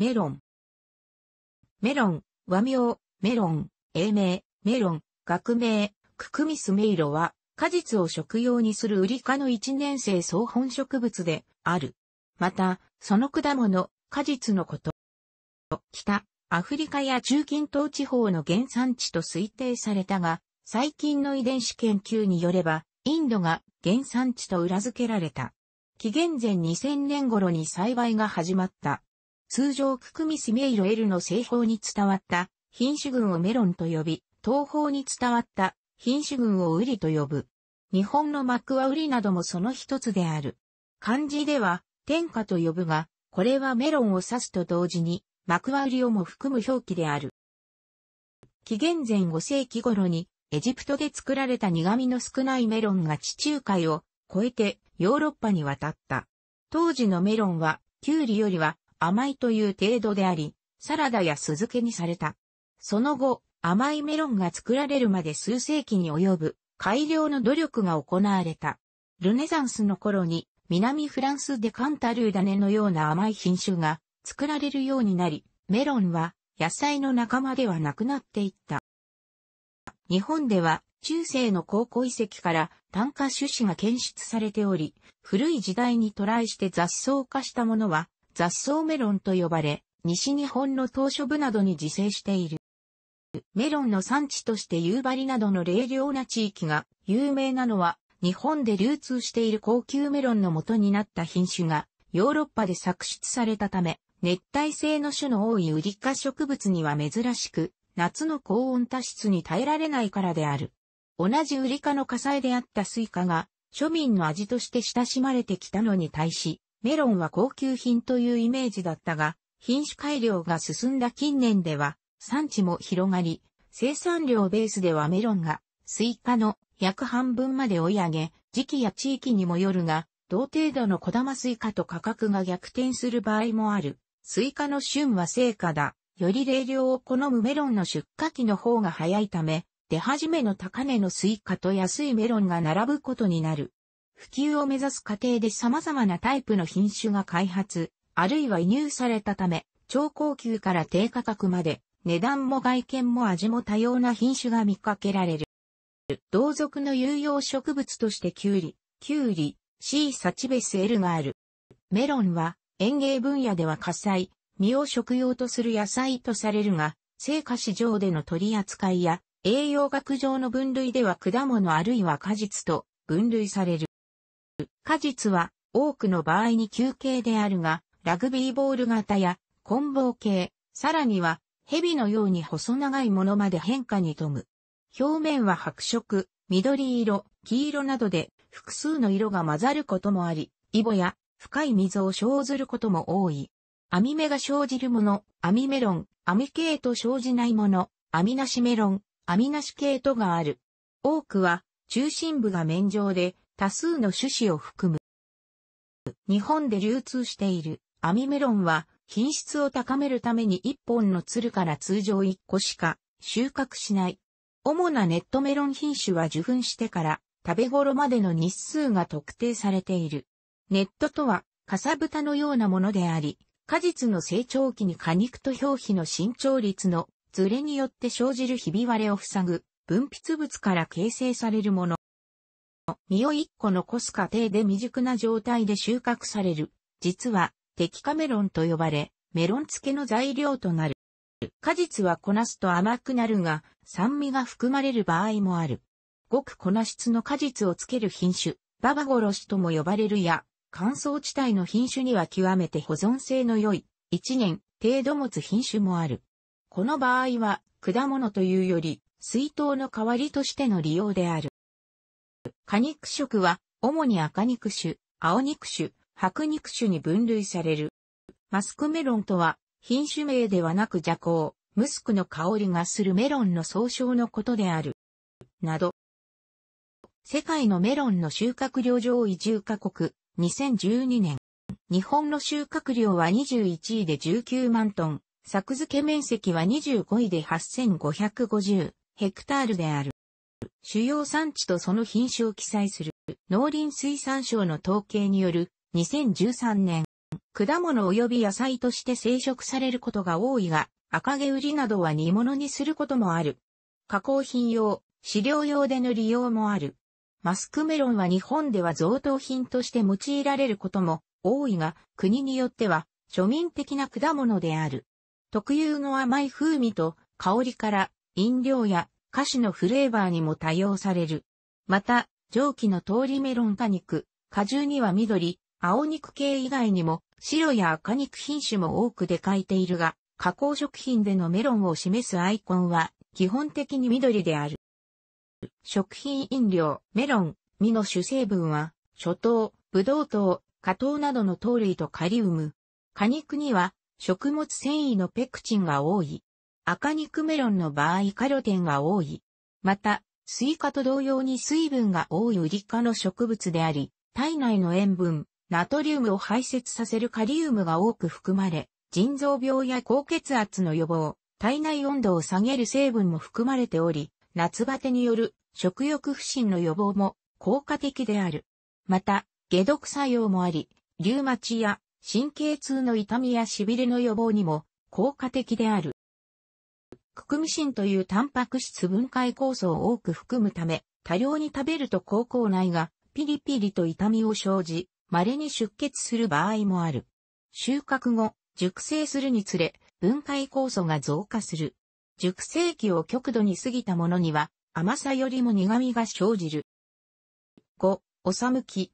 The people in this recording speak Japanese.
メロン。メロン、和名、メロン、英名、メロン、学名、ククミスメイロは、果実を食用にするウリ科の一年生総本植物である。また、その果物、果実のこと。北、アフリカや中近東地方の原産地と推定されたが、最近の遺伝子研究によれば、インドが原産地と裏付けられた。紀元前2000年頃に栽培が始まった。通常ククミスメイロエルの製法に伝わった品種群をメロンと呼び、東方に伝わった品種群をウリと呼ぶ。日本のマクワウリなどもその一つである。漢字では天下と呼ぶが、これはメロンを指すと同時に、マクワウリをも含む表記である。紀元前5世紀頃に、エジプトで作られた苦味の少ないメロンが地中海を越えてヨーロッパに渡った。当時のメロンは、キュウリよりは甘いという程度であり、サラダや酢漬けにされた。その後、甘いメロンが作られるまで数世紀に及ぶ改良の努力が行われた。ルネザンスの頃に南フランスでカンタルーダネのような甘い品種が作られるようになり、メロンは野菜の仲間ではなくなっていった。日本では中世の高校遺跡から炭化種子が検出されており、古い時代にライして雑草化したものは雑草メロンと呼ばれ、西日本の島嶼部などに自生している。メロンの産地として夕張などの冷涼な地域が有名なのは、日本で流通している高級メロンの元になった品種が、ヨーロッパで作出されたため、熱帯性の種の多いウリ科植物には珍しく、夏の高温多湿に耐えられないからである。同じウリ科の火災であったスイカが、庶民の味として親しまれてきたのに対し、メロンは高級品というイメージだったが、品種改良が進んだ近年では、産地も広がり、生産量ベースではメロンが、スイカの約半分まで追い上げ、時期や地域にもよるが、同程度の小玉スイカと価格が逆転する場合もある。スイカの旬は成果だ。より冷涼を好むメロンの出荷期の方が早いため、出始めの高値のスイカと安いメロンが並ぶことになる。普及を目指す過程で様々なタイプの品種が開発、あるいは輸入されたため、超高級から低価格まで、値段も外見も味も多様な品種が見かけられる。同族の有用植物としてキュウリ、キュウリ、C サチベス L がある。メロンは園芸分野では火災、実を食用とする野菜とされるが、生花市場での取り扱いや栄養学上の分類では果物あるいは果実と分類される。果実は多くの場合に球形であるが、ラグビーボール型や、棍棒形、さらには、蛇のように細長いものまで変化に富む。表面は白色、緑色、黄色などで複数の色が混ざることもあり、イボや深い溝を生ずることも多い。網目が生じるもの、網メロン、網系と生じないもの、網なしメロン、網なし系とがある。多くは中心部が面状で多数の種子を含む。日本で流通しているアミメロンは品質を高めるために1本の鶴から通常1個しか収穫しない。主なネットメロン品種は受粉してから食べ頃までの日数が特定されている。ネットとはかさぶたのようなものであり、果実の成長期に果肉と表皮の伸長率のズレによって生じるひび割れを塞ぐ分泌物から形成されるもの。実を1個残す過程で未熟な状態で収穫される。実は、敵カメロンと呼ばれ、メロン漬けの材料となる。果実はこなすと甘くなるが、酸味が含まれる場合もある。ごく粉質の果実をつける品種、ババゴロシとも呼ばれるや、乾燥地帯の品種には極めて保存性の良い、1年程度持つ品種もある。この場合は、果物というより、水筒の代わりとしての利用である。果肉食は、主に赤肉種、青肉種、白肉種に分類される。マスクメロンとは、品種名ではなく邪行、ムスクの香りがするメロンの総称のことである。など。世界のメロンの収穫量上位10カ国、2012年。日本の収穫量は21位で19万トン、作付け面積は25位で8550ヘクタールである。主要産地とその品種を記載する農林水産省の統計による2013年、果物及び野菜として生殖されることが多いが、赤毛売りなどは煮物にすることもある。加工品用、飼料用での利用もある。マスクメロンは日本では贈答品として用いられることも多いが、国によっては庶民的な果物である。特有の甘い風味と香りから飲料や菓子のフレーバーにも多用される。また、蒸気の通りメロン果肉、果汁には緑、青肉系以外にも白や赤肉品種も多く出かいているが、加工食品でのメロンを示すアイコンは基本的に緑である。食品飲料、メロン、実の主成分は、諸糖、ブドウ糖、果糖などの糖類とカリウム。果肉には食物繊維のペクチンが多い。赤肉メロンの場合カロテンが多い。また、スイカと同様に水分が多いウリ科の植物であり、体内の塩分、ナトリウムを排泄させるカリウムが多く含まれ、腎臓病や高血圧の予防、体内温度を下げる成分も含まれており、夏バテによる食欲不振の予防も効果的である。また、解毒作用もあり、リュウマチや神経痛の痛みや痺れの予防にも効果的である。ククミシンというタンパク質分解酵素を多く含むため、多量に食べると口腔内がピリピリと痛みを生じ、稀に出血する場合もある。収穫後、熟成するにつれ、分解酵素が増加する。熟成期を極度に過ぎたものには、甘さよりも苦味が生じる。5、おさむき。